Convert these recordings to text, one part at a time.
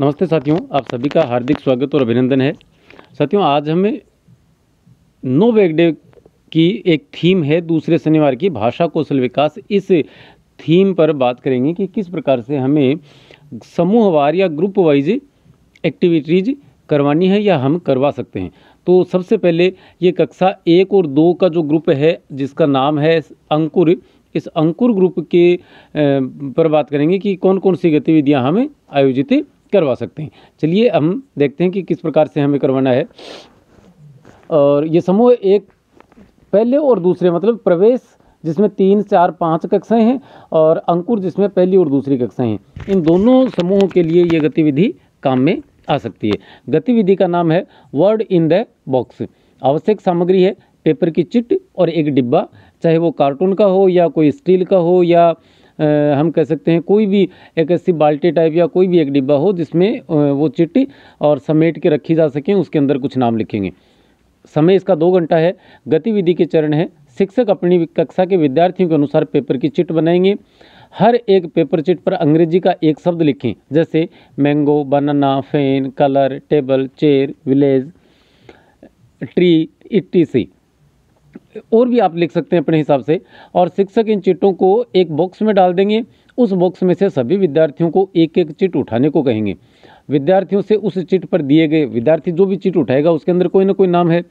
नमस्ते साथियों आप सभी का हार्दिक स्वागत और अभिनंदन है साथियों आज हमें नो बैग डे की एक थीम है दूसरे शनिवार की भाषा कौशल विकास इस थीम पर बात करेंगे कि किस प्रकार से हमें समूहवार या ग्रुप वाइज एक्टिविटीज़ करवानी है या हम करवा सकते हैं तो सबसे पहले ये कक्षा एक और दो का जो ग्रुप है जिसका नाम है अंकुर इस अंकुर ग्रुप के पर बात करेंगे कि कौन कौन सी गतिविधियां हमें आयोजित करवा सकते हैं चलिए हम देखते हैं कि किस प्रकार से हमें करवाना है और ये समूह एक पहले और दूसरे मतलब प्रवेश जिसमें तीन चार पाँच कक्षाएं हैं और अंकुर जिसमें पहली और दूसरी कक्षाएं हैं इन दोनों समूहों के लिए ये गतिविधि काम में आ सकती है गतिविधि का नाम है वर्ड इन द बॉक्स आवश्यक सामग्री है पेपर की चिट और एक डिब्बा चाहे वो कार्टून का हो या कोई स्टील का हो या हम कह सकते हैं कोई भी एक ऐसी बाल्टी टाइप या कोई भी एक डिब्बा हो जिसमें वो चिट्ठी और समेट के रखी जा सकें उसके अंदर कुछ नाम लिखेंगे समय इसका दो घंटा है गतिविधि के चरण है शिक्षक अपनी कक्षा के विद्यार्थियों के अनुसार पेपर की चिट बनाएंगे हर एक पेपर चिट पर अंग्रेजी का एक शब्द लिखें जैसे mango banana fan colour table chair village tree etc और भी आप लिख सकते हैं अपने हिसाब से और शिक्षक इन चिट्ठों को एक बॉक्स में डाल देंगे उस बॉक्स में से सभी विद्यार्थियों को एक एक चिट उठाने को कहेंगे विद्यार्थियों से उस चिट पर दिए गए विद्यार्थी जो भी चिट उठाएगा उसके अंदर कोई ना कोई नाम है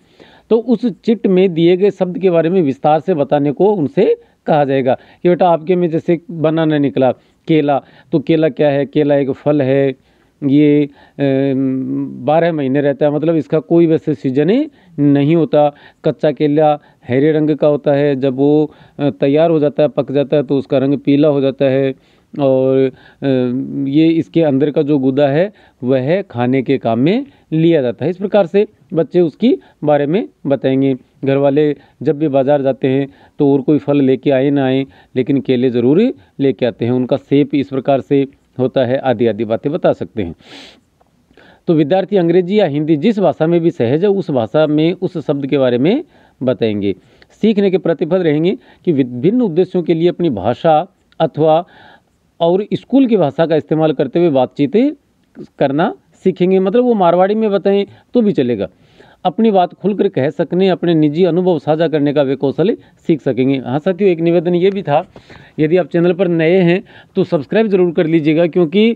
तो उस चिट में दिए गए शब्द के बारे में विस्तार से बताने को उनसे कहा जाएगा कि बेटा आपके में जैसे बनाना निकला केला तो केला क्या है केला एक फल है ये बारह महीने रहता है मतलब इसका कोई वैसे सीजन ही नहीं होता कच्चा केला हरे रंग का होता है जब वो तैयार हो जाता है पक जाता है तो उसका रंग पीला हो जाता है और ये इसके अंदर का जो गुदा है वह खाने के काम में लिया जाता है इस प्रकार से बच्चे उसकी बारे में बताएंगे घर वाले जब भी बाज़ार जाते हैं तो और कोई फल लेके आए ना आए लेकिन केले ज़रूर लेके आते हैं उनका सेप इस प्रकार से होता है आदि आदि बातें बता सकते हैं तो विद्यार्थी अंग्रेजी या हिंदी जिस भाषा में भी सहज है उस भाषा में उस शब्द के बारे में बताएंगे सीखने के प्रतिफल रहेंगे कि विभिन्न उद्देश्यों के लिए अपनी भाषा अथवा और स्कूल की भाषा का इस्तेमाल करते हुए बातचीत करना सीखेंगे मतलब वो मारवाड़ी में बताएं तो भी चलेगा अपनी बात खुलकर कह सकने अपने निजी अनुभव साझा करने का वे कौशल सीख सकेंगे हाँ साथियों एक निवेदन ये भी था यदि आप चैनल पर नए हैं तो सब्सक्राइब ज़रूर कर लीजिएगा क्योंकि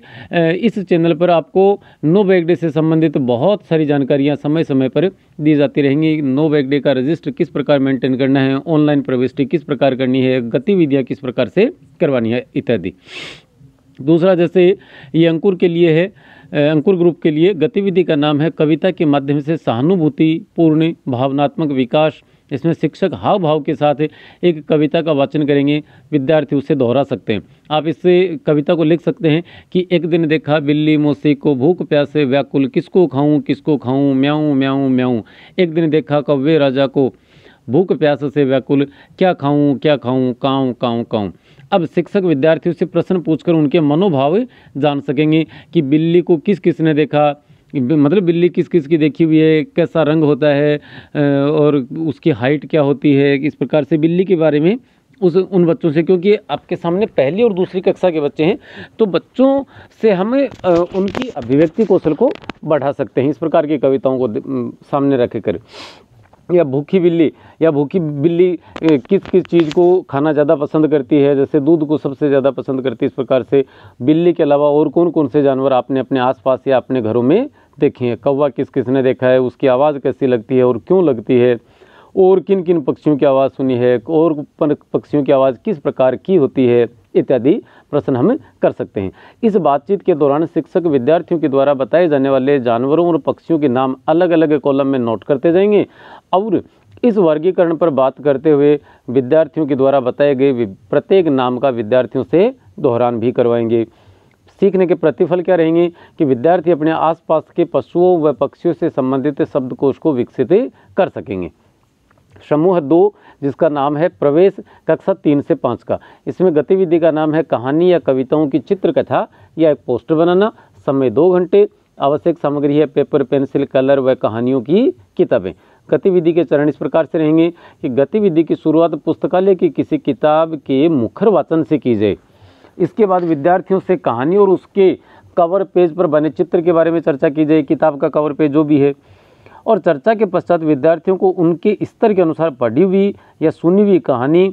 इस चैनल पर आपको नो बैग डे से संबंधित बहुत सारी जानकारियाँ समय समय पर दी जाती रहेंगी नो बैग डे का रजिस्टर किस प्रकार मेंटेन करना है ऑनलाइन प्रविष्टि किस प्रकार करनी है गतिविधियाँ किस प्रकार से करवानी है इत्यादि दूसरा जैसे ये अंकुर के लिए है अंकुर ग्रुप के लिए गतिविधि का नाम है कविता के माध्यम से सहानुभूति पूर्ण भावनात्मक विकास इसमें शिक्षक हाव भाव के साथ एक कविता का वाचन करेंगे विद्यार्थी उसे दोहरा सकते हैं आप इससे कविता को लिख सकते हैं कि एक दिन देखा बिल्ली मोसी को भूख प्यासे व्याकुल किसको खाऊं किसको खाऊं म्याऊं म्याऊं म्याऊं एक दिन देखा कव्वे राजा को भूख प्यास से व्याकुल क्या खाऊं क्या खाऊं काऊं काऊं काऊं अब शिक्षक विद्यार्थियों से प्रश्न पूछकर उनके मनोभाव जान सकेंगे कि बिल्ली को किस किसने देखा मतलब बिल्ली किस किस की देखी हुई है कैसा रंग होता है और उसकी हाइट क्या होती है इस प्रकार से बिल्ली के बारे में उस उन बच्चों से क्योंकि आपके सामने पहली और दूसरी कक्षा के बच्चे हैं तो बच्चों से हमें उनकी अभिव्यक्ति कौशल को बढ़ा सकते हैं इस प्रकार की कविताओं को सामने रख कर या भूखी बिल्ली या भूखी बिल्ली किस किस चीज़ को खाना ज़्यादा पसंद करती है जैसे दूध को सबसे ज़्यादा पसंद करती है इस प्रकार से बिल्ली के अलावा और कौन कौन से जानवर आपने अपने आसपास या अपने घरों में देखे हैं कौवा किस किसने देखा है उसकी आवाज़ कैसी लगती है और क्यों लगती है और किन किन पक्षियों की आवाज़ सुनी है और पक्षियों की आवाज़ किस प्रकार की होती है इत्यादि प्रश्न हम कर सकते हैं इस बातचीत के दौरान शिक्षक विद्यार्थियों के द्वारा बताए जाने वाले जानवरों और पक्षियों के नाम अलग अलग कॉलम में नोट करते जाएंगे और इस वर्गीकरण पर बात करते हुए विद्यार्थियों के द्वारा बताए गए प्रत्येक नाम का विद्यार्थियों से दोहरान भी करवाएंगे सीखने के प्रतिफल क्या रहेंगे कि विद्यार्थी अपने आसपास के पशुओं व पक्षियों से संबंधित शब्दकोश को विकसित कर सकेंगे समूह दो जिसका नाम है प्रवेश कक्षा तीन से पाँच का इसमें गतिविधि का नाम है कहानी या कविताओं की चित्रकथा या एक पोस्टर बनाना समय दो घंटे आवश्यक सामग्री है पेपर पेंसिल कलर व कहानियों की किताबें गतिविधि के चरण इस प्रकार से रहेंगे कि गतिविधि की शुरुआत पुस्तकालय की किसी किताब के मुखर वाचन से की जाए इसके बाद विद्यार्थियों से कहानी और उसके कवर पेज पर बने चित्र के बारे में चर्चा की जाए किताब का कवर पेज जो भी है और चर्चा के पश्चात विद्यार्थियों को उनके स्तर के अनुसार पढ़ी हुई या सुनी हुई कहानी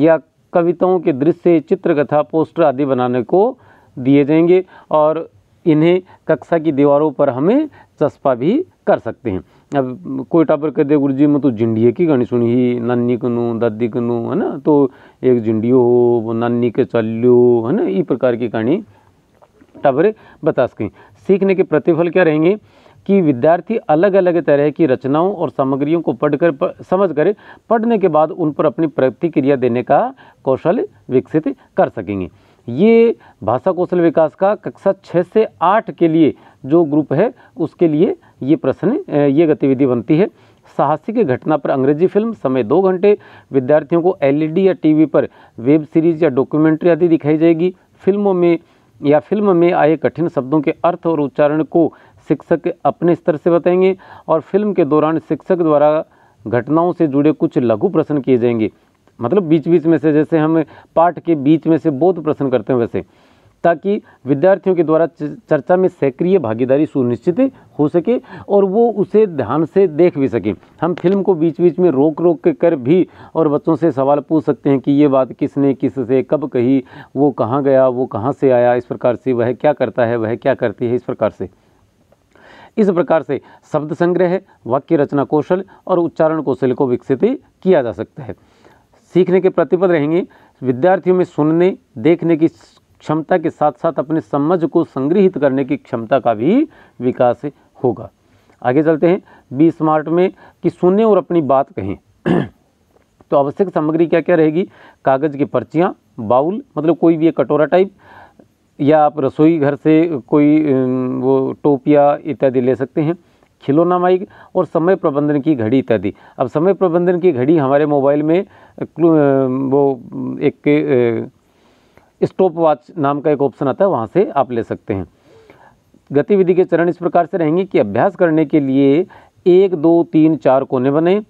या कविताओं के दृश्य चित्रकथा पोस्टर आदि बनाने को दिए जाएंगे और इन्हें कक्षा की दीवारों पर हमें चस्पा भी कर सकते हैं अब कोई टापर कह दे गुरु जी मैं तो झिंडिए की कहानी सुनी ही नन्नी कनू दादी कनू है ना तो एक झिंडियो हो नन्नी के चलो है ना ये प्रकार की कहानी टापरे बता सकें सीखने के प्रतिफल क्या रहेंगे कि विद्यार्थी अलग अलग तरह की रचनाओं और सामग्रियों को पढ़कर समझ कर पढ़ने के बाद उन पर अपनी प्रतिक्रिया देने का कौशल विकसित कर सकेंगे ये भाषा कौशल विकास का कक्षा छः से आठ के लिए जो ग्रुप है उसके लिए ये प्रश्न ये गतिविधि बनती है साहसिक घटना पर अंग्रेजी फिल्म समय दो घंटे विद्यार्थियों को एलईडी या टीवी पर वेब सीरीज या डॉक्यूमेंट्री आदि दिखाई जाएगी फिल्मों में या फिल्म में आए कठिन शब्दों के अर्थ और उच्चारण को शिक्षक अपने स्तर से बताएंगे और फिल्म के दौरान शिक्षक द्वारा घटनाओं से जुड़े कुछ लघु प्रश्न किए जाएंगे मतलब बीच बीच में से जैसे हम पाठ के बीच में से बहुत प्रश्न करते हैं वैसे ताकि विद्यार्थियों के द्वारा चर्चा में सक्रिय भागीदारी सुनिश्चित हो सके और वो उसे ध्यान से देख भी सकें हम फिल्म को बीच बीच में रोक रोक के कर भी और बच्चों से सवाल पूछ सकते हैं कि ये बात किसने किससे कब कही वो कहाँ गया वो कहाँ से आया इस प्रकार से वह क्या करता है वह क्या करती है इस प्रकार से इस प्रकार से शब्द संग्रह वाक्य रचना कौशल और उच्चारण कौशल को विकसित किया जा सकता है सीखने के प्रतिपद रहेंगे विद्यार्थियों में सुनने देखने की क्षमता के साथ साथ अपने समझ को संग्रहित करने की क्षमता का भी विकास होगा आगे चलते हैं बी स्मार्ट में कि सुनने और अपनी बात कहें तो आवश्यक सामग्री क्या क्या रहेगी कागज़ की पर्चियाँ बाउल मतलब कोई भी एक कटोरा टाइप या आप रसोई घर से कोई वो टोपिया इत्यादि ले सकते हैं खिलौना माइक और समय प्रबंधन की घड़ी इत्यादि अब समय प्रबंधन की घड़ी हमारे मोबाइल में वो एक स्टॉप वॉच नाम का एक ऑप्शन आता है वहाँ से आप ले सकते हैं गतिविधि के चरण इस प्रकार से रहेंगे कि अभ्यास करने के लिए एक दो तीन चार कोने बने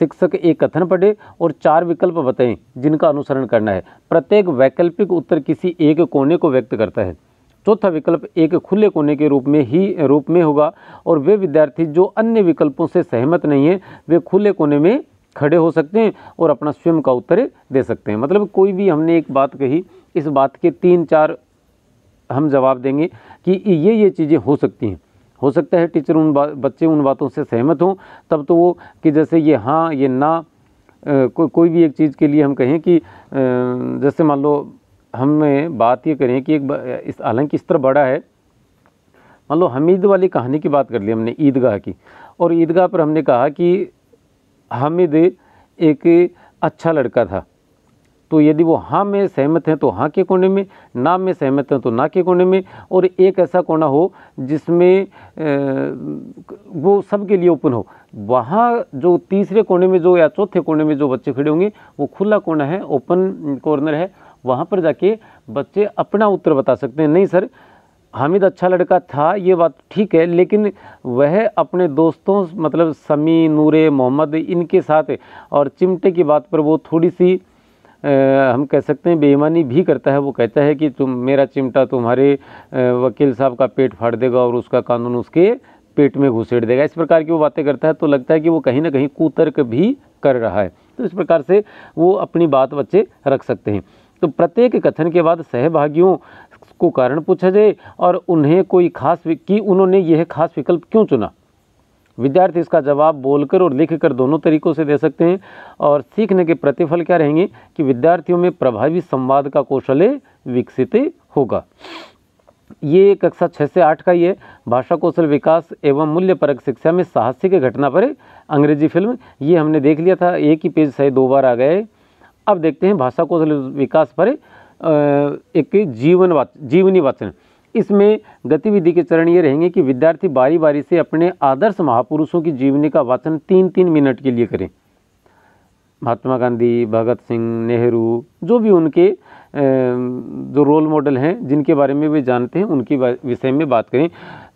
शिक्षक एक कथन पढ़े और चार विकल्प बताएं जिनका अनुसरण करना है प्रत्येक वैकल्पिक उत्तर किसी एक कोने को व्यक्त करता है चौथा विकल्प एक खुले कोने के रूप में ही रूप में होगा और वे विद्यार्थी जो अन्य विकल्पों से सहमत नहीं हैं वे खुले कोने में खड़े हो सकते हैं और अपना स्वयं का उत्तर दे सकते हैं मतलब कोई भी हमने एक बात कही इस बात के तीन चार हम जवाब देंगे कि ये ये चीज़ें हो सकती हैं हो सकता है टीचर उन बच्चे उन बातों से सहमत हों तब तो वो कि जैसे ये हाँ ये ना को, कोई भी एक चीज़ के लिए हम कहें कि जैसे मान लो हमें बात ये करें कि एक इस हालांकि इस तरह बड़ा है मान लो हमीद वाली कहानी की बात कर ली हमने ईदगाह की और ईदगाह पर हमने कहा कि हमिद एक अच्छा लड़का था तो यदि वो हाँ में सहमत हैं तो हाँ के कोने में ना में सहमत हैं तो ना के कोने में और एक ऐसा कोना हो जिसमें वो सबके लिए ओपन हो वहाँ जो तीसरे कोने में जो या चौथे कोने में जो बच्चे खड़े होंगे वो खुला कोना है ओपन कॉर्नर है वहाँ पर जाके बच्चे अपना उत्तर बता सकते हैं नहीं सर हामिद अच्छा लड़का था ये बात ठीक है लेकिन वह अपने दोस्तों मतलब समी नूरे मोहम्मद इनके साथ और चिमटे की बात पर वो थोड़ी सी हम कह सकते हैं बेईमानी भी करता है वो कहता है कि तुम मेरा चिमटा तुम्हारे वकील साहब का पेट फाड़ देगा और उसका कानून उसके पेट में घुसेड़ देगा इस प्रकार की वो बातें करता है तो लगता है कि वो कहीं ना कहीं कुतर्क भी कर रहा है तो इस प्रकार से वो अपनी बात बच्चे रख सकते हैं तो प्रत्येक कथन के बाद सहभागियों को कारण पूछा जाए और उन्हें कोई खास कि उन्होंने यह खास विकल्प क्यों चुना विद्यार्थी इसका जवाब बोलकर और लिखकर दोनों तरीक़ों से दे सकते हैं और सीखने के प्रतिफल क्या रहेंगे कि विद्यार्थियों में प्रभावी संवाद का कौशल विकसित होगा ये कक्षा छः से आठ का ही है भाषा कौशल विकास एवं मूल्य परक शिक्षा में साहसिक घटना पर अंग्रेजी फिल्म ये हमने देख लिया था एक ही पेज शायद दो बार आ गए अब देखते हैं भाषा कौशल विकास पर एक जीवन वाच जीवनी वाचन इसमें गतिविधि के चरण ये रहेंगे कि विद्यार्थी बारी बारी से अपने आदर्श महापुरुषों की जीवनी का वाचन तीन तीन मिनट के लिए करें महात्मा गांधी भगत सिंह नेहरू जो भी उनके जो रोल मॉडल हैं जिनके बारे में वे जानते हैं उनके विषय में बात करें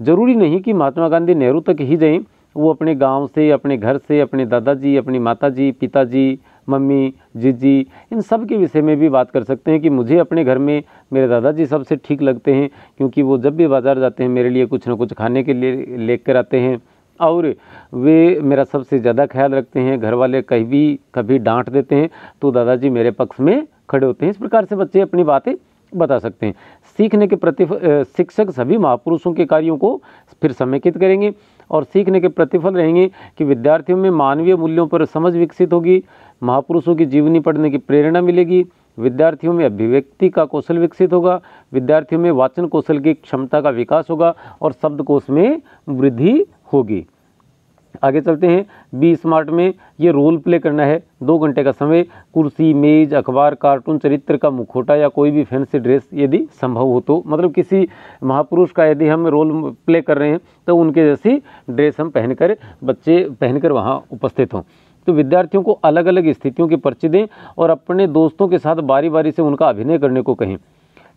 ज़रूरी नहीं कि महात्मा गांधी नेहरू तक ही जाएं वो अपने गांव से अपने घर से अपने दादाजी अपनी माताजी पिताजी मम्मी जीजी इन सब के विषय में भी बात कर सकते हैं कि मुझे अपने घर में मेरे दादाजी सबसे ठीक लगते हैं क्योंकि वो जब भी बाज़ार जाते हैं मेरे लिए कुछ ना कुछ खाने के लिए लेकर आते हैं और वे मेरा सबसे ज़्यादा ख्याल रखते हैं घर वाले कहीं भी कभी डांट देते हैं तो दादाजी मेरे पक्ष में खड़े होते हैं इस प्रकार से बच्चे अपनी बातें बता सकते हैं सीखने के प्रति शिक्षक सभी महापुरुषों के कार्यों को फिर समेकित करेंगे और सीखने के प्रतिफल रहेंगे कि विद्यार्थियों में मानवीय मूल्यों पर समझ विकसित होगी महापुरुषों की जीवनी पढ़ने की प्रेरणा मिलेगी विद्यार्थियों में अभिव्यक्ति का कौशल विकसित होगा विद्यार्थियों में वाचन कौशल की क्षमता का विकास होगा और शब्दकोश में वृद्धि होगी आगे चलते हैं बी स्मार्ट में ये रोल प्ले करना है दो घंटे का समय कुर्सी मेज अखबार कार्टून चरित्र का मुखोटा या कोई भी फैंसी ड्रेस यदि संभव हो तो मतलब किसी महापुरुष का यदि हम रोल प्ले कर रहे हैं तो उनके जैसी ड्रेस हम पहनकर बच्चे पहनकर वहाँ उपस्थित हों तो विद्यार्थियों को अलग अलग स्थितियों के पर्चे दें और अपने दोस्तों के साथ बारी बारी से उनका अभिनय करने को कहें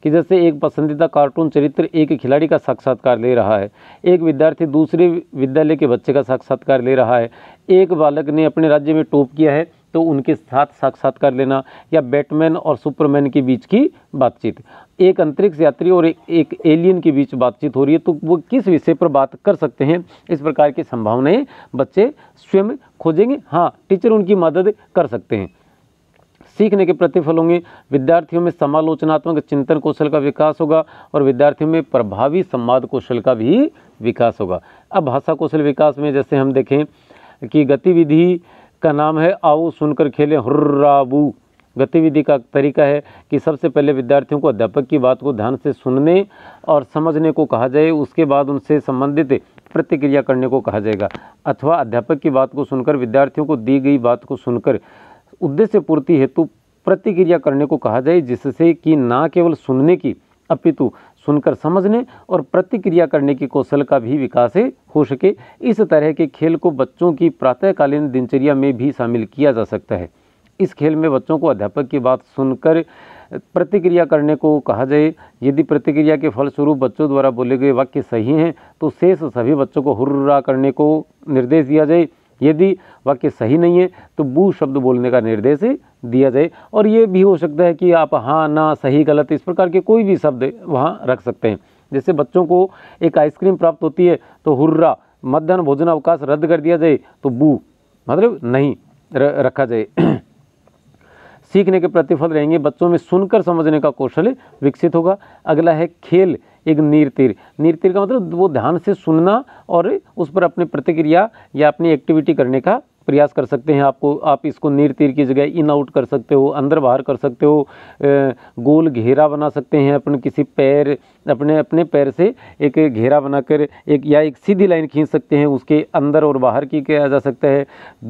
कि जैसे एक पसंदीदा कार्टून चरित्र एक खिलाड़ी का साक्षात्कार ले रहा है एक विद्यार्थी दूसरे विद्यालय के बच्चे का साक्षात्कार ले रहा है एक बालक ने अपने राज्य में टॉप किया है तो उनके साथ साक्षात्कार लेना या बैटमैन और सुपरमैन के बीच की बातचीत एक अंतरिक्ष यात्री और एक, एक एलियन के बीच बातचीत हो रही है तो वो किस विषय पर बात कर सकते हैं इस प्रकार की संभावनाएं बच्चे स्वयं खोजेंगे हाँ टीचर उनकी मदद कर सकते हैं सीखने के प्रतिफल होंगे विद्यार्थियों में समालोचनात्मक चिंतन कौशल का विकास होगा और विद्यार्थियों में प्रभावी संवाद कौशल का भी विकास होगा अब भाषा कौशल विकास में जैसे हम देखें कि गतिविधि का नाम है आओ सुनकर खेलें हुर्राबू गतिविधि का तरीका है कि सबसे पहले विद्यार्थियों को अध्यापक की बात को ध्यान से सुनने और समझने को कहा जाए उसके बाद उनसे संबंधित प्रतिक्रिया करने को कहा जाएगा अथवा अध्यापक की बात को सुनकर विद्यार्थियों को दी गई बात को सुनकर उद्देश्य पूर्ति हेतु प्रतिक्रिया करने को कहा जाए जिससे कि ना केवल सुनने की अपितु सुनकर समझने और प्रतिक्रिया करने के कौशल का भी विकास हो सके इस तरह के खेल को बच्चों की प्रातःकालीन दिनचर्या में भी शामिल किया जा सकता है इस खेल में बच्चों को अध्यापक की बात सुनकर प्रतिक्रिया करने को कहा जाए यदि प्रतिक्रिया के फलस्वरूप बच्चों द्वारा बोले गए वाक्य सही हैं तो शेष सभी बच्चों को हुर्रा करने को निर्देश दिया जाए यदि वाक्य सही नहीं है तो बू शब्द बोलने का निर्देश दिया जाए और ये भी हो सकता है कि आप हाँ ना सही गलत इस प्रकार के कोई भी शब्द वहाँ रख सकते हैं जैसे बच्चों को एक आइसक्रीम प्राप्त होती है तो हुर्रा मध्यान्ह भोजन अवकाश रद्द कर दिया जाए तो बू मतलब नहीं रखा जाए सीखने के प्रतिफल रहेंगे बच्चों में सुनकर समझने का कौशल विकसित होगा अगला है खेल एक नीर निरतिर का मतलब वो ध्यान से सुनना और उस पर अपनी प्रतिक्रिया या अपनी एक्टिविटी करने का प्रयास कर सकते हैं आपको आप इसको नीर तीर की जगह इन आउट कर सकते हो अंदर बाहर कर सकते हो गोल घेरा बना सकते हैं अपने किसी पैर अपने अपने पैर से एक घेरा बनाकर एक या एक सीधी लाइन खींच सकते हैं उसके अंदर और बाहर की किया जा सकता है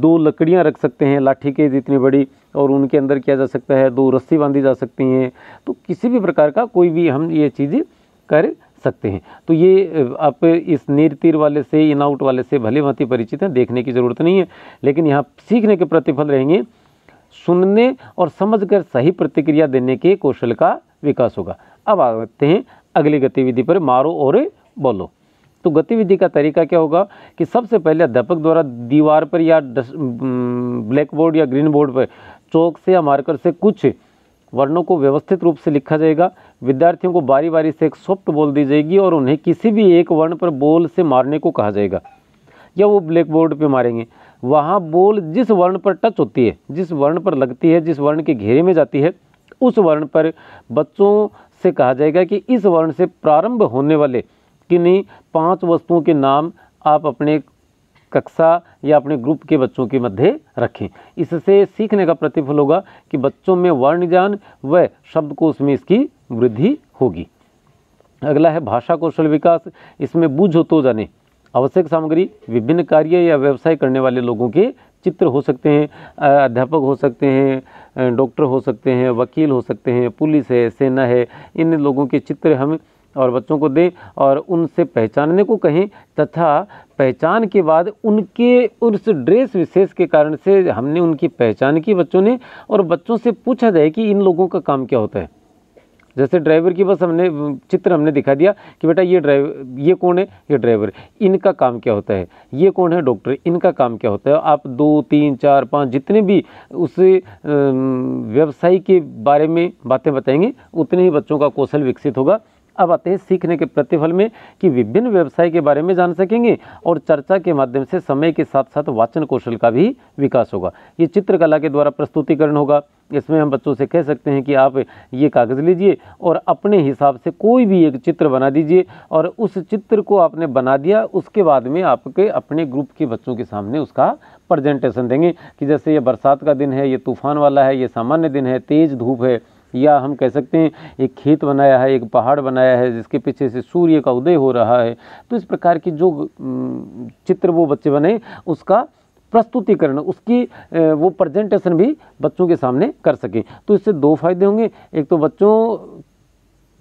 दो लकड़ियाँ रख सकते हैं लाठी के जितनी बड़ी और उनके अंदर किया जा सकता है दो रस्सी बांधी जा सकती हैं तो किसी भी प्रकार का कोई भी हम ये चीज़ें कर सकते हैं तो ये आप इस नीर तीर वाले से इन आउट वाले से भले भांति परिचित हैं देखने की ज़रूरत नहीं है लेकिन यहाँ सीखने के प्रतिफल रहेंगे सुनने और समझकर सही प्रतिक्रिया देने के कौशल का विकास होगा अब आते हैं अगली गतिविधि पर मारो और बोलो तो गतिविधि का तरीका क्या होगा कि सबसे पहले अध्यापक द्वारा दीवार पर या ब्लैक बोर्ड या ग्रीन बोर्ड पर चौक से या मार्कर से कुछ वर्णों को व्यवस्थित रूप से लिखा जाएगा विद्यार्थियों को बारी बारी से एक सॉफ्ट बोल दी जाएगी और उन्हें किसी भी एक वर्ण पर बोल से मारने को कहा जाएगा या वो ब्लैक बोर्ड पर मारेंगे वहाँ बोल जिस वर्ण पर टच होती है जिस वर्ण पर लगती है जिस वर्ण के घेरे में जाती है उस वर्ण पर बच्चों से कहा जाएगा कि इस वर्ण से प्रारंभ होने वाले किन्हीं पांच वस्तुओं के नाम आप अपने कक्षा या अपने ग्रुप के बच्चों के मध्य रखें इससे सीखने का प्रतिफल होगा कि बच्चों में वर्ण ज्ञान व शब्द कोश में इसकी वृद्धि होगी अगला है भाषा कौशल विकास इसमें हो तो जाने आवश्यक सामग्री विभिन्न कार्य या व्यवसाय करने वाले लोगों के चित्र हो सकते हैं अध्यापक हो सकते हैं डॉक्टर हो सकते हैं वकील हो सकते हैं पुलिस है सेना है इन लोगों के चित्र हम और बच्चों को दें और उनसे पहचानने को कहें तथा पहचान के बाद उनके उस ड्रेस विशेष के कारण से हमने उनकी पहचान की बच्चों ने और बच्चों से पूछा जाए कि इन लोगों का काम क्या होता है जैसे ड्राइवर की बस हमने चित्र हमने दिखा दिया कि बेटा ये ड्राइवर ये कौन है ये ड्राइवर इनका काम क्या होता है ये कौन है डॉक्टर इनका काम क्या होता है आप दो तीन चार पाँच जितने भी उस व्यवसाय के बारे में बातें बताएंगे उतने ही बच्चों का कौशल विकसित होगा अब आते हैं सीखने के प्रतिफल में कि विभिन्न व्यवसाय के बारे में जान सकेंगे और चर्चा के माध्यम से समय के साथ साथ वाचन कौशल का भी विकास होगा ये चित्रकला के द्वारा प्रस्तुतिकरण होगा इसमें हम बच्चों से कह सकते हैं कि आप ये कागज़ लीजिए और अपने हिसाब से कोई भी एक चित्र बना दीजिए और उस चित्र को आपने बना दिया उसके बाद में आपके अपने ग्रुप के बच्चों के सामने उसका प्रजेंटेशन देंगे कि जैसे ये बरसात का दिन है ये तूफान वाला है ये सामान्य दिन है तेज़ धूप है या हम कह सकते हैं एक खेत बनाया है एक पहाड़ बनाया है जिसके पीछे से सूर्य का उदय हो रहा है तो इस प्रकार की जो चित्र वो बच्चे बने उसका प्रस्तुतिकरण उसकी वो प्रेजेंटेशन भी बच्चों के सामने कर सकें तो इससे दो फायदे होंगे एक तो बच्चों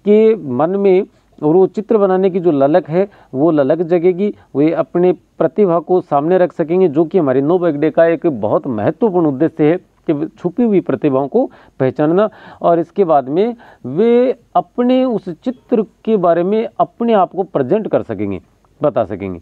के मन में और वो चित्र बनाने की जो ललक है वो ललक जगेगी वे अपने प्रतिभा को सामने रख सकेंगे जो कि हमारे नो बैग डे का एक बहुत महत्वपूर्ण उद्देश्य है के छुपी हुई प्रतिभाओं को पहचानना और इसके बाद में वे अपने उस चित्र के बारे में अपने आप को प्रजेंट कर सकेंगे बता सकेंगे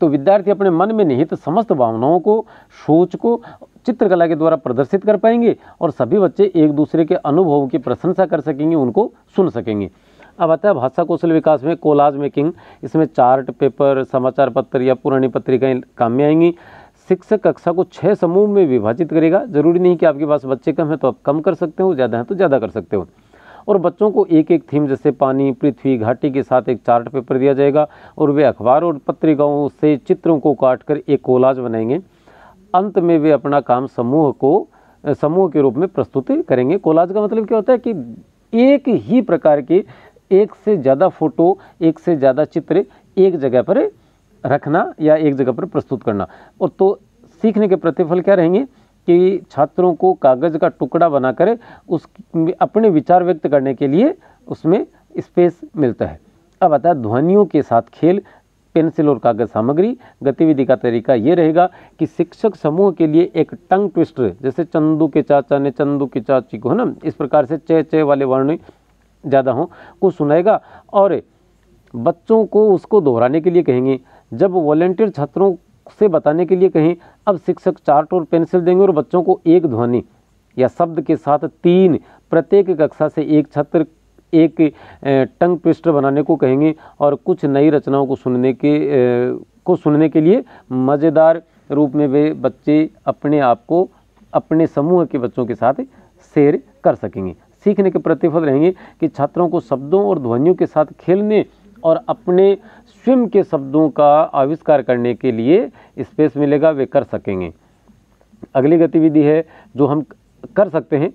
तो विद्यार्थी अपने मन में निहित तो समस्त भावनाओं को सोच को चित्रकला के द्वारा प्रदर्शित कर पाएंगे और सभी बच्चे एक दूसरे के अनुभव की प्रशंसा कर सकेंगे उनको सुन सकेंगे अब आता है भाषा कौशल विकास में कोलाज मेकिंग इसमें चार्ट पेपर समाचार पत्र या पुरानी पत्रिकाएँ काम में आएंगी शिक्षक कक्षा को छः समूह में विभाजित करेगा जरूरी नहीं कि आपके पास बच्चे कम हैं तो आप कम कर सकते हो ज़्यादा हैं तो ज़्यादा कर सकते हो और बच्चों को एक एक थीम जैसे पानी पृथ्वी घाटी के साथ एक चार्ट पेपर दिया जाएगा और वे अखबार और पत्रिकाओं से चित्रों को काट कर एक कोलाज बनाएंगे अंत में वे अपना काम समूह को समूह के रूप में प्रस्तुत करेंगे कोलाज का मतलब क्या होता है कि एक ही प्रकार के एक से ज़्यादा फोटो एक से ज़्यादा चित्र एक जगह पर रखना या एक जगह पर प्रस्तुत करना और तो सीखने के प्रतिफल क्या रहेंगे कि छात्रों को कागज़ का टुकड़ा बनाकर उस अपने विचार व्यक्त करने के लिए उसमें स्पेस मिलता है अब आता है ध्वनियों के साथ खेल पेंसिल और कागज़ सामग्री गतिविधि का तरीका ये रहेगा कि शिक्षक समूह के लिए एक टंग ट्विस्टर जैसे चंदू के चाचा ने चंदू की चाची को है ना इस प्रकार से चय चय वाले वर्ण ज़्यादा हों को सुनाएगा और बच्चों को उसको दोहराने के लिए कहेंगे जब वॉलेंटियर छात्रों से बताने के लिए कहें अब शिक्षक चार्ट और पेंसिल देंगे और बच्चों को एक ध्वनि या शब्द के साथ तीन प्रत्येक कक्षा से एक छात्र एक टंग ट्विस्टर बनाने को कहेंगे और कुछ नई रचनाओं को सुनने के को सुनने के लिए मज़ेदार रूप में वे बच्चे अपने आप को अपने समूह के बच्चों के साथ शेयर कर सकेंगे सीखने के प्रतिफल रहेंगे कि छात्रों को शब्दों और ध्वनियों के साथ खेलने और अपने स्विम के शब्दों का आविष्कार करने के लिए स्पेस मिलेगा वे कर सकेंगे अगली गतिविधि है जो हम कर सकते हैं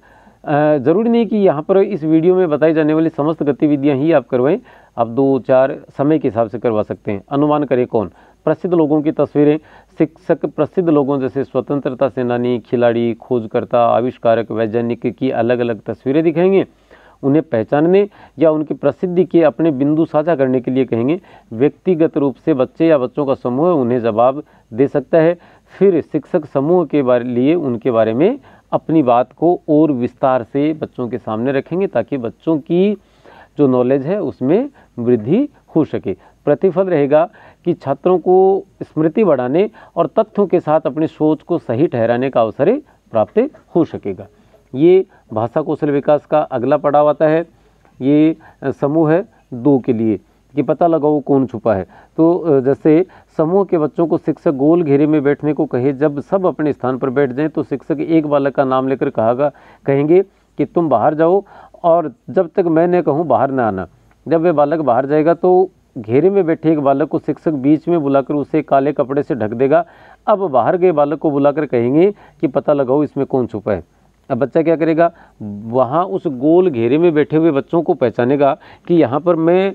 ज़रूरी नहीं कि यहाँ पर इस वीडियो में बताई जाने वाली समस्त गतिविधियाँ ही आप करवाएं आप दो चार समय के हिसाब से करवा सकते हैं अनुमान करें कौन प्रसिद्ध लोगों की तस्वीरें शिक्षक प्रसिद्ध लोगों जैसे स्वतंत्रता सेनानी खिलाड़ी खोजकर्ता आविष्कारक वैज्ञानिक की अलग अलग तस्वीरें दिखाएंगे उन्हें पहचानने या उनकी प्रसिद्धि के अपने बिंदु साझा करने के लिए कहेंगे व्यक्तिगत रूप से बच्चे या बच्चों का समूह उन्हें जवाब दे सकता है फिर शिक्षक समूह के बारे लिए उनके बारे में अपनी बात को और विस्तार से बच्चों के सामने रखेंगे ताकि बच्चों की जो नॉलेज है उसमें वृद्धि हो सके प्रतिफल रहेगा कि छात्रों को स्मृति बढ़ाने और तथ्यों के साथ अपनी सोच को सही ठहराने का अवसर प्राप्त हो सकेगा ये भाषा कौशल विकास का अगला पड़ाव आता है ये समूह है दो के लिए कि पता लगाओ कौन छुपा है तो जैसे समूह के बच्चों को शिक्षक गोल घेरे में बैठने को कहे जब सब अपने स्थान पर बैठ जाएं तो शिक्षक एक बालक का नाम लेकर कहागा कहेंगे कि तुम बाहर जाओ और जब तक मैं न कहूँ बाहर न आना जब वह बालक बाहर जाएगा तो घेरे में बैठे एक बालक को शिक्षक बीच में बुलाकर उसे काले कपड़े से ढक देगा अब बाहर गए बालक को बुलाकर कहेंगे कि पता लगाओ इसमें कौन छुपा है अब बच्चा क्या करेगा वहाँ उस गोल घेरे में बैठे हुए बच्चों को पहचानेगा कि यहाँ पर मैं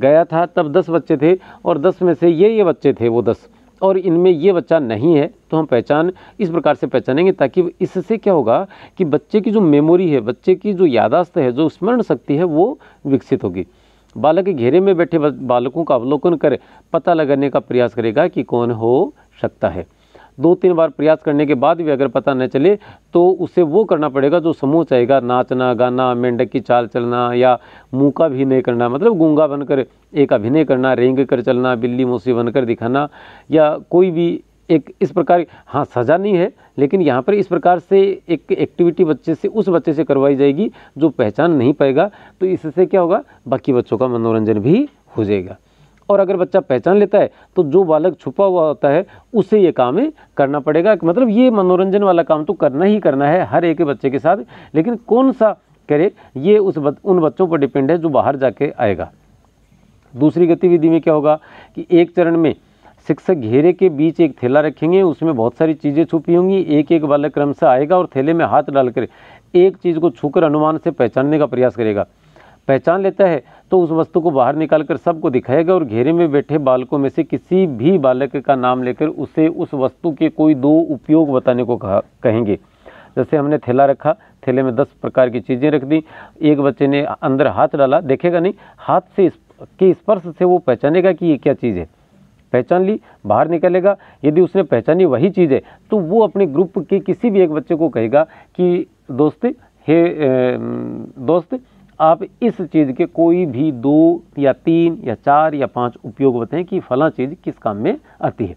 गया था तब दस बच्चे थे और दस में से ये ये बच्चे थे वो दस और इनमें ये बच्चा नहीं है तो हम पहचान इस प्रकार से पहचानेंगे ताकि इससे क्या होगा कि बच्चे की जो मेमोरी है बच्चे की जो यादाश्त है जो स्मरण शक्ति है वो विकसित होगी बालक के घेरे में बैठे बालकों का अवलोकन कर पता लगाने का प्रयास करेगा कि कौन हो सकता है दो तीन बार प्रयास करने के बाद भी अगर पता न चले तो उसे वो करना पड़ेगा जो समूह चाहेगा नाचना गाना मेंढक की चाल चलना या मुँह का भी नहीं करना मतलब गूंगा बनकर एक अभिनय करना रेंग कर चलना बिल्ली मौसी बनकर दिखाना या कोई भी एक इस प्रकार हाँ सज़ा नहीं है लेकिन यहाँ पर इस प्रकार से एक एक्टिविटी बच्चे से उस बच्चे से करवाई जाएगी जो पहचान नहीं पाएगा तो इससे क्या होगा बाकी बच्चों का मनोरंजन भी हो जाएगा और अगर बच्चा पहचान लेता है तो जो बालक छुपा हुआ होता है उसे ये काम करना पड़ेगा मतलब ये मनोरंजन वाला काम तो करना ही करना है हर एक बच्चे के साथ लेकिन कौन सा करे ये उस बत, उन बच्चों पर डिपेंड है जो बाहर जाके आएगा दूसरी गतिविधि में क्या होगा कि एक चरण में शिक्षक घेरे के बीच एक थैला रखेंगे उसमें बहुत सारी चीज़ें छुपी होंगी एक एक बालक क्रम से आएगा और थैले में हाथ डालकर एक चीज़ को छूकर अनुमान से पहचानने का प्रयास करेगा पहचान लेता है तो उस वस्तु को बाहर निकाल कर सबको दिखाएगा और घेरे में बैठे बालकों में से किसी भी बालक का नाम लेकर उसे उस वस्तु के कोई दो उपयोग बताने को कहा कहेंगे जैसे हमने थैला रखा थैले में दस प्रकार की चीज़ें रख दी एक बच्चे ने अंदर हाथ डाला देखेगा नहीं हाथ से के स्पर्श से वो पहचानेगा कि ये क्या चीज़ है पहचान ली बाहर निकलेगा यदि उसने पहचानी वही चीज़ है तो वो अपने ग्रुप के किसी भी एक बच्चे को कहेगा कि दोस्त हे दोस्त आप इस चीज़ के कोई भी दो या तीन या चार या पाँच उपयोग बताएं कि फला चीज़ किस काम में आती है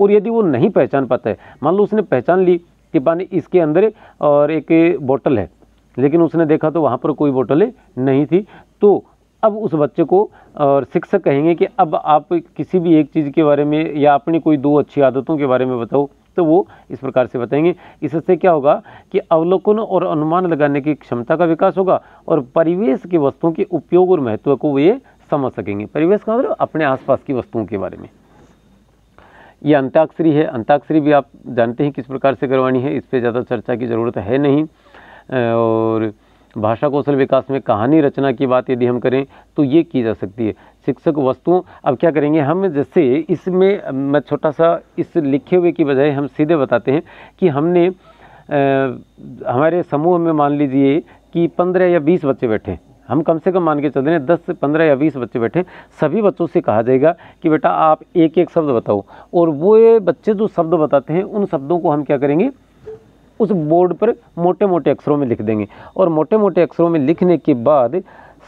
और यदि वो नहीं पहचान पाता है मान लो उसने पहचान ली कि पानी इसके अंदर और एक बोतल है लेकिन उसने देखा तो वहाँ पर कोई बोटलें नहीं थी तो अब उस बच्चे को और शिक्षक कहेंगे कि अब आप किसी भी एक चीज़ के बारे में या अपनी कोई दो अच्छी आदतों के बारे में बताओ तो वो इस प्रकार से बताएंगे इससे क्या होगा कि अवलोकन और अनुमान लगाने की क्षमता का विकास होगा और परिवेश की वस्तुओं के उपयोग और महत्व को वे समझ सकेंगे परिवेश का मतलब अपने आसपास की वस्तुओं के बारे में ये अंताक्षरी है अंताक्षरी भी आप जानते हैं किस प्रकार से करवानी है इस पर ज़्यादा चर्चा की ज़रूरत है नहीं और भाषा कौशल विकास में कहानी रचना की बात यदि हम करें तो ये की जा सकती है शिक्षक वस्तुओं अब क्या करेंगे हम जैसे इसमें मैं छोटा सा इस लिखे हुए की बजाय हम सीधे बताते हैं कि हमने आ, हमारे समूह में मान लीजिए कि पंद्रह या बीस बच्चे बैठे हम कम से कम मान के चल रहे हैं दस से पंद्रह या बीस बच्चे बैठे सभी बच्चों से कहा जाएगा कि बेटा आप एक एक शब्द बताओ और वो बच्चे जो शब्द बताते हैं उन शब्दों को हम क्या करेंगे उस बोर्ड पर मोटे मोटे अक्षरों में लिख देंगे और मोटे मोटे अक्षरों में लिखने के बाद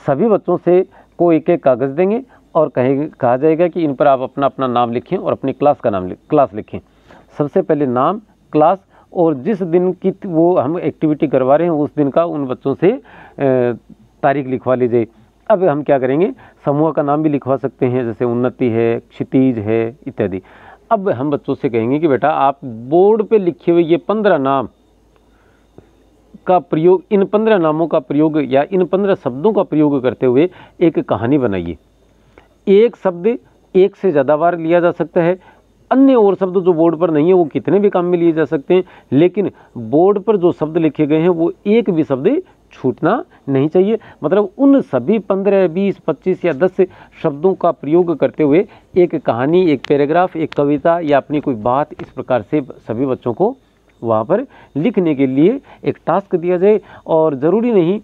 सभी बच्चों से सबको एक एक कागज़ देंगे और कहें कहा जाएगा कि इन पर आप अपना अपना नाम लिखें और अपनी क्लास का नाम लिख क्लास लिखें सबसे पहले नाम क्लास और जिस दिन की वो हम एक्टिविटी करवा रहे हैं उस दिन का उन बच्चों से तारीख लिखवा लीजिए अब हम क्या करेंगे समूह का नाम भी लिखवा सकते हैं जैसे उन्नति है क्षितिज है इत्यादि अब हम बच्चों से कहेंगे कि बेटा आप बोर्ड पे लिखे हुए ये पंद्रह नाम का प्रयोग इन पंद्रह नामों का प्रयोग या इन पंद्रह शब्दों का प्रयोग करते हुए एक कहानी बनाइए एक शब्द एक से ज़्यादा बार लिया जा सकता है अन्य और शब्द जो बोर्ड पर नहीं है वो कितने भी काम में लिए जा सकते हैं लेकिन बोर्ड पर जो शब्द लिखे गए हैं वो एक भी शब्द छूटना नहीं चाहिए मतलब उन सभी पंद्रह बीस पच्चीस या दस शब्दों का प्रयोग करते हुए एक कहानी एक पैराग्राफ एक कविता या अपनी कोई बात इस प्रकार से सभी बच्चों को वहाँ पर लिखने के लिए एक टास्क दिया जाए और ज़रूरी नहीं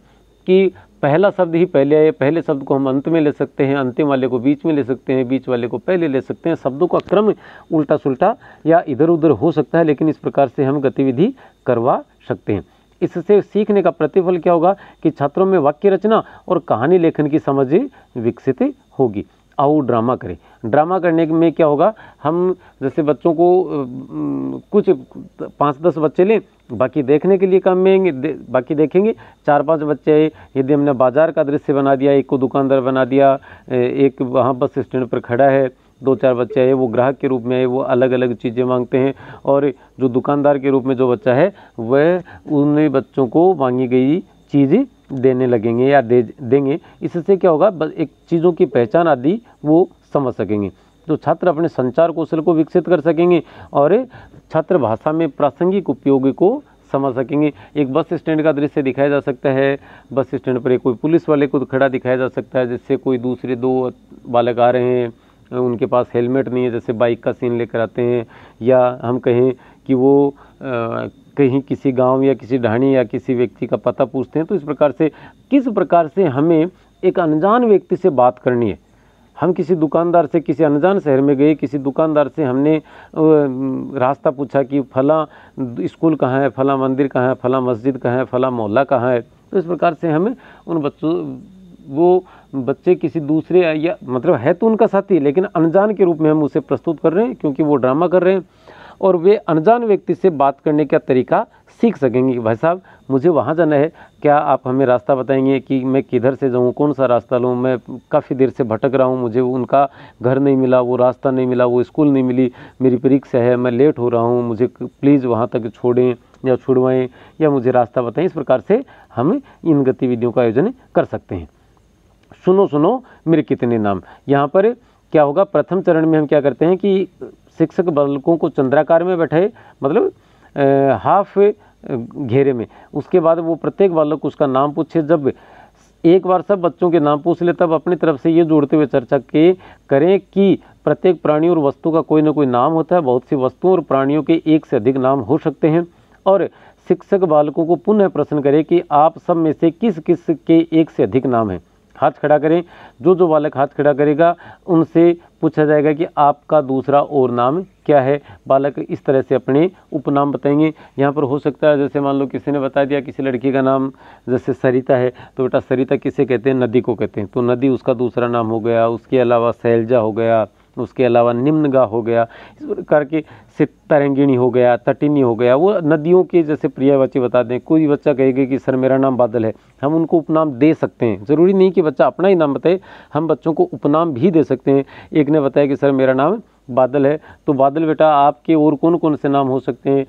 कि पहला शब्द ही पहले आए पहले शब्द को हम अंत में ले सकते हैं अंतिम वाले को बीच में ले सकते हैं बीच वाले को पहले ले सकते हैं शब्दों का क्रम उल्टा सुल्टा या इधर उधर हो सकता है लेकिन इस प्रकार से हम गतिविधि करवा सकते हैं इससे सीखने का प्रतिफल क्या होगा कि छात्रों में वाक्य रचना और कहानी लेखन की समझ विकसित होगी आओ ड्रामा करें ड्रामा करने में क्या होगा हम जैसे बच्चों को कुछ पाँच दस बच्चे लें बाकी देखने के लिए काम में दे, बाकी देखेंगे चार पांच बच्चे यदि हमने बाज़ार का दृश्य बना दिया एक को दुकानदार बना दिया एक वहाँ बस स्टैंड पर खड़ा है दो चार बच्चे आए वो ग्राहक के रूप में आए वो अलग अलग चीज़ें मांगते हैं और जो दुकानदार के रूप में जो बच्चा है वह उन बच्चों को मांगी गई चीज़ें देने लगेंगे या दे देंगे इससे क्या होगा एक चीज़ों की पहचान आदि वो समझ सकेंगे तो छात्र अपने संचार कौशल को विकसित कर सकेंगे और छात्र भाषा में प्रासंगिक उपयोग को समझ सकेंगे एक बस स्टैंड का दृश्य दिखाया जा सकता है बस स्टैंड पर एक कोई पुलिस वाले को खड़ा दिखाया जा सकता है जिससे कोई दूसरे दो बालक आ रहे हैं उनके पास हेलमेट नहीं है जैसे बाइक का सीन लेकर आते हैं या हम कहें कि वो आ, कहीं किसी गांव या किसी ढाणी या किसी व्यक्ति का पता पूछते हैं तो इस प्रकार से किस प्रकार से हमें एक अनजान व्यक्ति से बात करनी है हम किसी दुकानदार से किसी अनजान शहर में गए किसी दुकानदार से हमने रास्ता पूछा कि फला स्कूल कहाँ है फला मंदिर कहाँ है फला मस्जिद कहाँ है फला मोहल्ला कहाँ है तो इस प्रकार से हमें उन बच्चों वो बच्चे किसी दूसरे या मतलब है तो उनका साथी लेकिन अनजान के रूप में हम उसे प्रस्तुत कर रहे हैं क्योंकि वो ड्रामा कर रहे हैं और वे अनजान व्यक्ति से बात करने का तरीका सीख सकेंगे कि भाई साहब मुझे वहाँ जाना है क्या आप हमें रास्ता बताएंगे कि मैं किधर से जाऊँ कौन सा रास्ता लूँ मैं काफ़ी देर से भटक रहा हूँ मुझे उनका घर नहीं मिला वो रास्ता नहीं मिला वो स्कूल नहीं मिली मेरी परीक्षा है मैं लेट हो रहा हूँ मुझे प्लीज़ वहाँ तक छोड़ें या छुड़वाएँ या मुझे रास्ता बताएँ इस प्रकार से हम इन गतिविधियों का आयोजन कर सकते हैं सुनो सुनो मेरे कितने नाम यहाँ पर क्या होगा प्रथम चरण में हम क्या करते हैं कि शिक्षक बालकों को चंद्राकार में बैठाए मतलब हाफ घेरे में उसके बाद वो प्रत्येक बालक उसका नाम पूछे जब एक बार सब बच्चों के नाम पूछ ले तब अपनी तरफ से ये जोड़ते हुए चर्चा के करें कि प्रत्येक प्राणी और वस्तु का कोई ना कोई नाम होता है बहुत सी वस्तुओं और प्राणियों के एक से अधिक नाम हो सकते हैं और शिक्षक बालकों को पुनः प्रश्न करें कि आप सब में से किस किस के एक से अधिक नाम हैं हाथ खड़ा करें जो जो बालक हाथ खड़ा करेगा उनसे पूछा जाएगा कि आपका दूसरा और नाम क्या है बालक इस तरह से अपने उपनाम बताएंगे यहाँ पर हो सकता है जैसे मान लो किसी ने बता दिया किसी लड़की का नाम जैसे सरिता है तो बेटा सरिता किसे कहते हैं नदी को कहते हैं तो नदी उसका दूसरा नाम हो गया उसके अलावा सैलजा हो गया तो उसके अलावा निम्नगा हो गया इस प्रकार के तरंगिणी हो गया तटिनी हो गया वो नदियों के जैसे प्रिय बच्चे बता दें कोई बच्चा कहेगा कि सर मेरा नाम बादल है हम उनको उपनाम दे सकते हैं ज़रूरी नहीं कि बच्चा अपना ही नाम बताए हम बच्चों को उपनाम भी दे सकते हैं एक ने बताया कि सर मेरा नाम बादल है तो बादल बेटा आपके और कौन कौन से नाम हो सकते हैं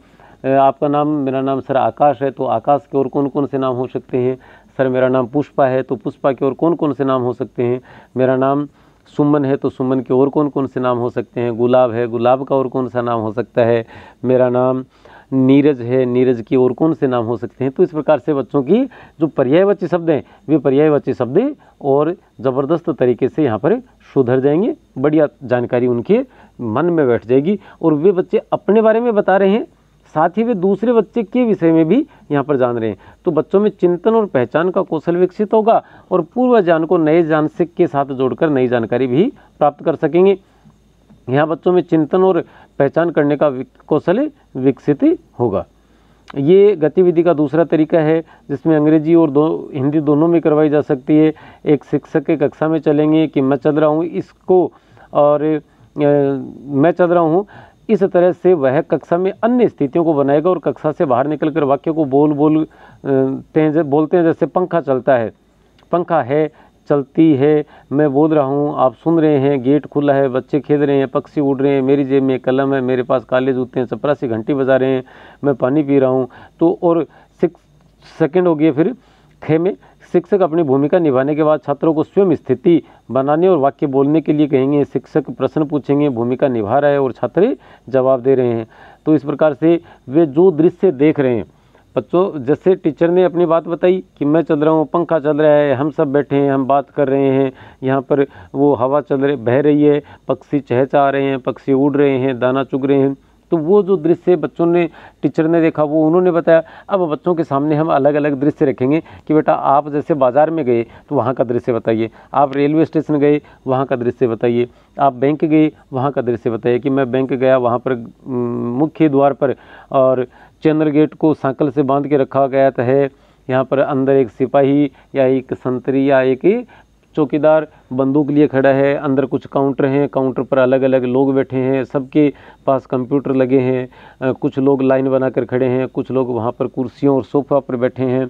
आपका नाम मेरा नाम सर आकाश है तो आकाश के और कौन कौन से नाम हो सकते हैं सर मेरा नाम पुष्पा है तो पुष्पा के और कौन कौन से नाम हो सकते हैं मेरा नाम सुमन है तो सुमन के और कौन कौन से नाम हो सकते हैं गुलाब है गुलाब का और कौन सा नाम हो सकता है मेरा नाम नीरज है नीरज की और कौन से नाम हो सकते हैं तो इस प्रकार से बच्चों की जो पर्यायवाची शब्द हैं वे पर्यायवाची शब्द और ज़बरदस्त तरीके से यहाँ पर सुधर जाएंगे बढ़िया जानकारी उनके मन में बैठ जाएगी और वे बच्चे अपने बारे में बता रहे हैं साथ ही वे दूसरे बच्चे के विषय में भी यहाँ पर जान रहे हैं तो बच्चों में चिंतन और पहचान का कौशल विकसित होगा और पूर्व ज्ञान को नए ज्ञान से के साथ जोड़कर नई जानकारी भी प्राप्त कर सकेंगे यहाँ बच्चों में चिंतन और पहचान करने का कौशल विकसित होगा ये गतिविधि का दूसरा तरीका है जिसमें अंग्रेजी और दो हिंदी दोनों में करवाई जा सकती है एक शिक्षक के कक्षा में चलेंगे कि मैं चल रहा हूँ इसको और मैं चल रहा हूँ इस तरह से वह कक्षा में अन्य स्थितियों को बनाएगा और कक्षा से बाहर निकलकर वाक्य को बोल बोल हैं बोलते हैं जैसे पंखा चलता है पंखा है चलती है मैं बोल रहा हूँ आप सुन रहे हैं गेट खुला है बच्चे खेल रहे हैं पक्षी उड़ रहे हैं मेरी जेब में कलम है मेरे पास काले जूते हैं चपरासी घंटी बजा रहे हैं मैं पानी पी रहा हूँ तो और सिक्स सेकेंड हो गया फिर खे में शिक्षक अपनी भूमिका निभाने के बाद छात्रों को स्वयं स्थिति बनाने और वाक्य बोलने के लिए कहेंगे शिक्षक प्रश्न पूछेंगे भूमिका निभा रहे हैं और छात्र जवाब दे रहे हैं तो इस प्रकार से वे जो दृश्य देख रहे हैं बच्चों जैसे टीचर ने अपनी बात बताई कि मैं चल रहा हूँ पंखा चल रहा है हम सब बैठे हैं हम बात कर रहे हैं यहाँ पर वो हवा चल रही बह रही है पक्षी चहचा रहे हैं पक्षी उड़ रहे हैं दाना चुग रहे हैं तो वो जो दृश्य बच्चों ने टीचर ने देखा वो उन्होंने बताया अब बच्चों के सामने हम अलग अलग दृश्य रखेंगे कि बेटा आप जैसे बाज़ार में गए तो वहाँ का दृश्य बताइए आप रेलवे स्टेशन गए वहाँ का दृश्य बताइए आप बैंक गए वहाँ का दृश्य बताइए कि मैं बैंक गया वहाँ पर मुख्य द्वार पर और चैनल गेट को साइकिल से बांध के रखा गया है यहाँ पर अंदर एक सिपाही या एक संतरी या एक चौकीदार बंदूक लिए खड़ा है अंदर कुछ काउंटर हैं काउंटर पर अलग अलग लोग बैठे हैं सबके पास कंप्यूटर लगे हैं कुछ लोग लाइन बनाकर खड़े हैं कुछ लोग वहाँ पर कुर्सियों और सोफा पर बैठे हैं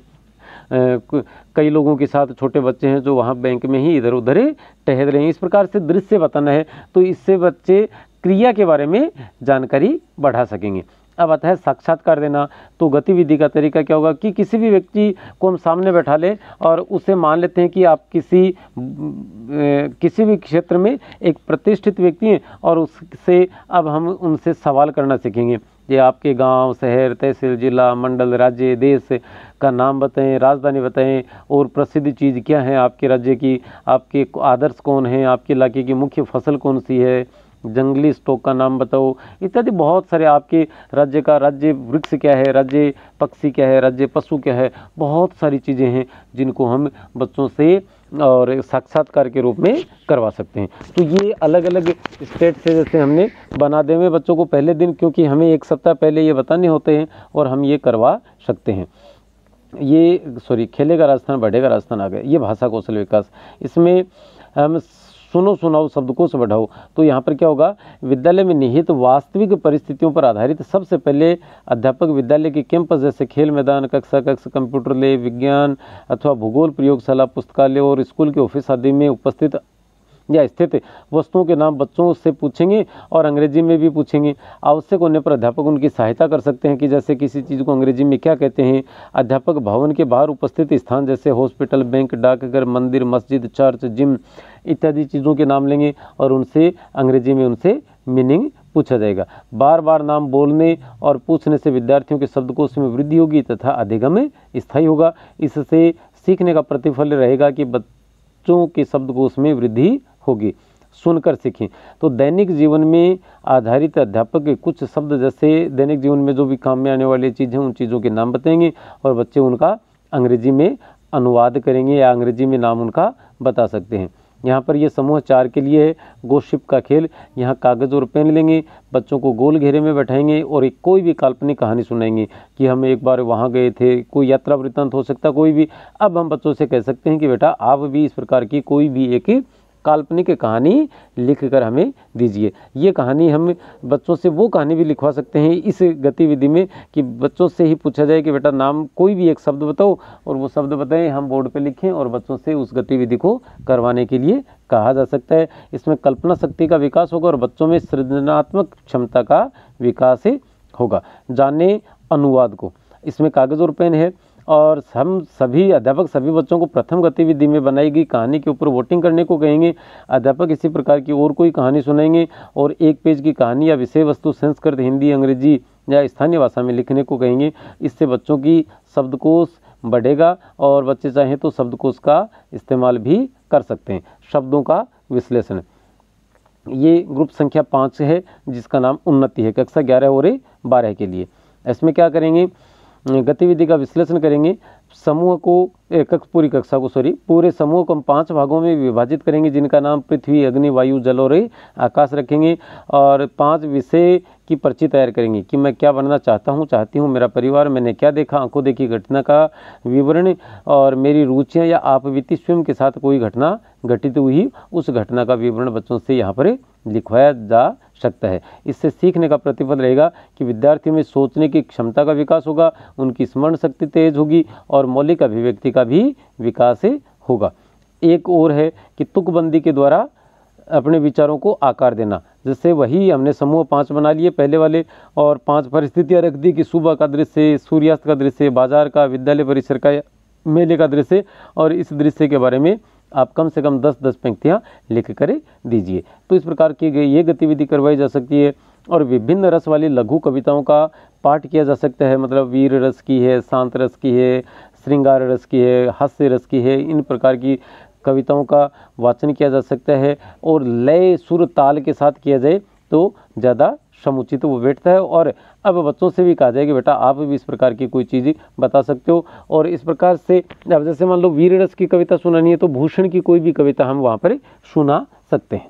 कई लोगों के साथ छोटे बच्चे हैं जो वहाँ बैंक में ही इधर उधर टहल रहे हैं इस प्रकार से दृश्य बताना है तो इससे बच्चे क्रिया के बारे में जानकारी बढ़ा सकेंगे अब आता है साक्षात कर देना तो गतिविधि का तरीका क्या होगा कि किसी भी व्यक्ति को हम सामने बैठा ले और उसे मान लेते हैं कि आप किसी किसी भी क्षेत्र में एक प्रतिष्ठित व्यक्ति हैं और उससे अब हम उनसे सवाल करना सीखेंगे ये आपके गांव, शहर तहसील जिला मंडल राज्य देश का नाम बताएं राजधानी बताएं और प्रसिद्ध चीज़ क्या है आपके राज्य की आपके आदर्श कौन है आपके इलाके की मुख्य फसल कौन सी है जंगली स्टोक का नाम बताओ इत्यादि बहुत सारे आपके राज्य का राज्य वृक्ष क्या है राज्य पक्षी क्या है राज्य पशु क्या है बहुत सारी चीज़ें हैं जिनको हम बच्चों से और साक्षात्कार के रूप में करवा सकते हैं तो ये अलग अलग स्टेट से जैसे हमने बना दे हुए बच्चों को पहले दिन क्योंकि हमें एक सप्ताह पहले ये बताने होते हैं और हम ये करवा सकते हैं ये सॉरी खेलेगा राजस्थान बढ़ेगा राजस्थान आ गया ये भाषा कौशल विकास इसमें हम सुनो सुनाओ शब्द को बढ़ाओ तो यहाँ पर क्या होगा विद्यालय में निहित वास्तविक परिस्थितियों पर आधारित सबसे पहले अध्यापक विद्यालय के कैंपस जैसे खेल मैदान कक्षा कक्ष कंप्यूटर ले विज्ञान अथवा भूगोल प्रयोगशाला पुस्तकालय और स्कूल के ऑफिस आदि में उपस्थित या स्थित वस्तुओं के नाम बच्चों से पूछेंगे और अंग्रेजी में भी पूछेंगे आवश्यक होने पर अध्यापक उनकी सहायता कर सकते हैं कि जैसे किसी चीज़ को अंग्रेजी में क्या कहते हैं अध्यापक भवन के बाहर उपस्थित स्थान जैसे हॉस्पिटल बैंक डाकघर मंदिर मस्जिद चर्च जिम इत्यादि चीज़ों के नाम लेंगे और उनसे अंग्रेजी में उनसे मीनिंग पूछा जाएगा बार बार नाम बोलने और पूछने से विद्यार्थियों के शब्दकोश में वृद्धि होगी तथा अधिगम स्थायी होगा इससे सीखने का प्रतिफल रहेगा कि बच्चों के शब्दकोश में वृद्धि होगी सुनकर सीखें तो दैनिक जीवन में आधारित अध्यापक के कुछ शब्द जैसे दैनिक जीवन में जो भी काम में आने वाली चीज़ हैं उन चीज़ों के नाम बताएंगे और बच्चे उनका अंग्रेजी में अनुवाद करेंगे या अंग्रेजी में नाम उनका बता सकते हैं यहाँ पर यह समूह चार के लिए है गोशिप का खेल यहाँ कागज़ और पेन लेंगे बच्चों को गोल घेरे में बैठाएंगे और एक कोई भी काल्पनिक कहानी सुनाएंगे कि हम एक बार वहाँ गए थे कोई यात्रा वृत्तांत हो सकता कोई भी अब हम बच्चों से कह सकते हैं कि बेटा आप भी इस प्रकार की कोई भी एक ही काल्पनिक कहानी लिख कर हमें दीजिए ये कहानी हम बच्चों से वो कहानी भी लिखवा सकते हैं इस गतिविधि में कि बच्चों से ही पूछा जाए कि बेटा नाम कोई भी एक शब्द बताओ और वो शब्द बताएं हम बोर्ड पे लिखें और बच्चों से उस गतिविधि को करवाने के लिए कहा जा सकता है इसमें कल्पना शक्ति का विकास होगा और बच्चों में सृजनात्मक क्षमता का विकास होगा जाने अनुवाद को इसमें कागज़ और पेन है और हम सभी अध्यापक सभी बच्चों को प्रथम गतिविधि में बनाई गई कहानी के ऊपर वोटिंग करने को कहेंगे अध्यापक इसी प्रकार की और कोई कहानी सुनाएंगे और एक पेज की कहानी या विषय वस्तु संस्कृत हिंदी अंग्रेजी या स्थानीय भाषा में लिखने को कहेंगे इससे बच्चों की शब्दकोश बढ़ेगा और बच्चे चाहें तो शब्दकोश का इस्तेमाल भी कर सकते हैं शब्दों का विश्लेषण ये ग्रुप संख्या पाँच है जिसका नाम उन्नति है कक्षा ग्यारह और बारह के लिए इसमें क्या करेंगे गतिविधि का विश्लेषण करेंगे समूह को कक्ष पूरी कक्षा को सॉरी पूरे समूह को हम पाँच भागों में विभाजित करेंगे जिनका नाम पृथ्वी अग्नि वायु जल और आकाश रखेंगे और पांच विषय की पर्ची तैयार करेंगे कि मैं क्या बनना चाहता हूँ चाहती हूँ मेरा परिवार मैंने क्या देखा आंखों देखी घटना का विवरण और मेरी रुचियाँ या आप स्वयं के साथ कोई घटना घटित हुई उस घटना का विवरण बच्चों से यहाँ पर लिखवाया जा सकता है इससे सीखने का प्रतिफल रहेगा कि विद्यार्थियों में सोचने की क्षमता का विकास होगा उनकी स्मरण शक्ति तेज होगी और मौलिक अभिव्यक्ति का भी विकास होगा एक और है कि तुकबंदी के द्वारा अपने विचारों को आकार देना जैसे वही हमने समूह पाँच बना लिए पहले वाले और पांच परिस्थितियाँ रख दी कि सुबह का दृश्य सूर्यास्त का दृश्य बाजार का विद्यालय परिसर का मेले का दृश्य और इस दृश्य के बारे में आप कम से कम 10-10 पंक्तियाँ लिख कर दीजिए तो इस प्रकार की गई ये गतिविधि करवाई जा सकती है और विभिन्न रस वाली लघु कविताओं का पाठ किया जा सकता है मतलब वीर रस की है शांत रस की है श्रृंगार रस की है हास्य रस की है इन प्रकार की कविताओं का वाचन किया जा सकता है और लय सुर ताल के साथ किया जाए तो ज़्यादा समुचित वो बैठता है और अब बच्चों से भी कहा जाए कि बेटा आप भी इस प्रकार की कोई चीज़ बता सकते हो और इस प्रकार से अब जैसे मान लो वीर रस की कविता सुनानी है तो भूषण की कोई भी कविता हम वहाँ पर सुना सकते हैं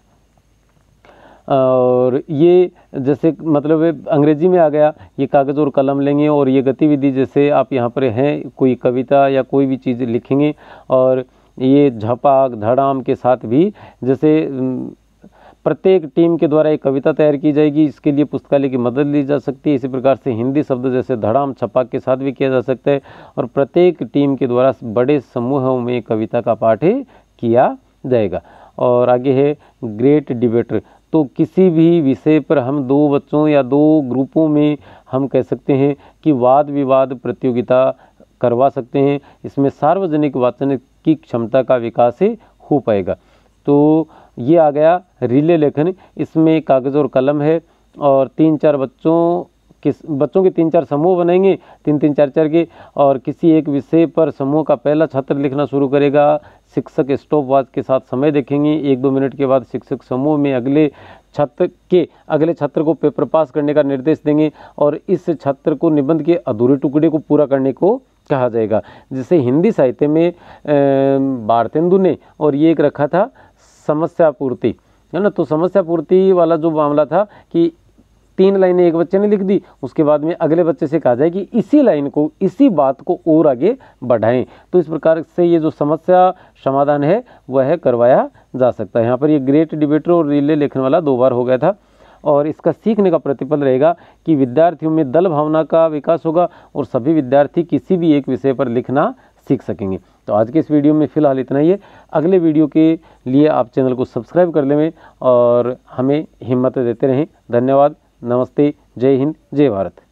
और ये जैसे मतलब अंग्रेजी में आ गया ये कागज़ और कलम लेंगे और ये गतिविधि जैसे आप यहाँ पर हैं कोई कविता या कोई भी चीज़ लिखेंगे और ये झपाक धड़ाम के साथ भी जैसे प्रत्येक टीम के द्वारा एक कविता तैयार की जाएगी इसके लिए पुस्तकालय की मदद ली जा सकती है इसी प्रकार से हिंदी शब्द जैसे धड़ाम छपाक के साथ भी किया जा सकता है और प्रत्येक टीम के द्वारा बड़े समूहों में कविता का पाठ किया जाएगा और आगे है ग्रेट डिबेटर तो किसी भी विषय पर हम दो बच्चों या दो ग्रुपों में हम कह सकते हैं कि वाद विवाद प्रतियोगिता करवा सकते हैं इसमें सार्वजनिक वाचन की क्षमता का विकास हो पाएगा तो ये आ गया रिले लेखन इसमें कागज़ और कलम है और तीन चार बच्चों किस बच्चों के तीन चार समूह बनेंगे तीन तीन चार चार के और किसी एक विषय पर समूह का पहला छात्र लिखना शुरू करेगा शिक्षक स्टॉप वाच के साथ समय देखेंगे एक दो मिनट के बाद शिक्षक समूह में अगले छात्र के अगले छात्र को पेपर पास करने का निर्देश देंगे और इस छात्र को निबंध के अधूरे टुकड़े को पूरा करने को कहा जाएगा जिसे हिंदी साहित्य में भारतेंदु ने और ये एक रखा था समस्या पूर्ति है ना तो समस्या पूर्ति वाला जो मामला था कि तीन लाइनें एक बच्चे ने लिख दी उसके बाद में अगले बच्चे से कहा जाए कि इसी लाइन को इसी बात को और आगे बढ़ाएं तो इस प्रकार से ये जो समस्या समाधान है वह करवाया जा सकता है यहाँ पर ये ग्रेट डिबेटर और रिले लेखन वाला दो बार हो गया था और इसका सीखने का प्रतिफल रहेगा कि विद्यार्थियों में दल भावना का विकास होगा और सभी विद्यार्थी किसी भी एक विषय पर लिखना सीख सकेंगे तो आज के इस वीडियो में फ़िलहाल इतना ही है अगले वीडियो के लिए आप चैनल को सब्सक्राइब कर लेवें और हमें हिम्मत देते रहें धन्यवाद नमस्ते जय हिंद जय भारत